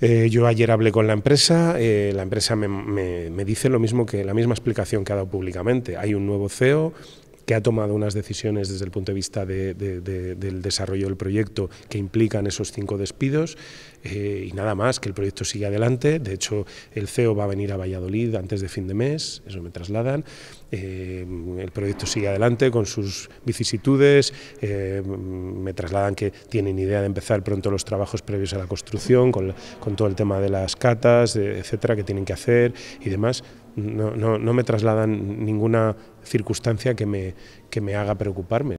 Eh, yo ayer hablé con la empresa, eh, la empresa me, me, dice lo mismo que la misma explicación que ha dado públicamente. Hay un nuevo CEO, que ha tomado unas decisiones desde el punto de vista del desarrollo del proyecto que implican esos cinco despidos eh, y nada más, que el proyecto sigue adelante. De hecho, el CEO va a venir a Valladolid antes de fin de mes, eso me trasladan. Eh, el proyecto sigue adelante con sus vicisitudes, eh, me trasladan que tienen idea de empezar pronto los trabajos previos a la construcción, con, con todo el tema de las catas, etcétera, que tienen que hacer y demás no, no, no me trasladan ninguna circunstancia que me, que me haga preocuparme.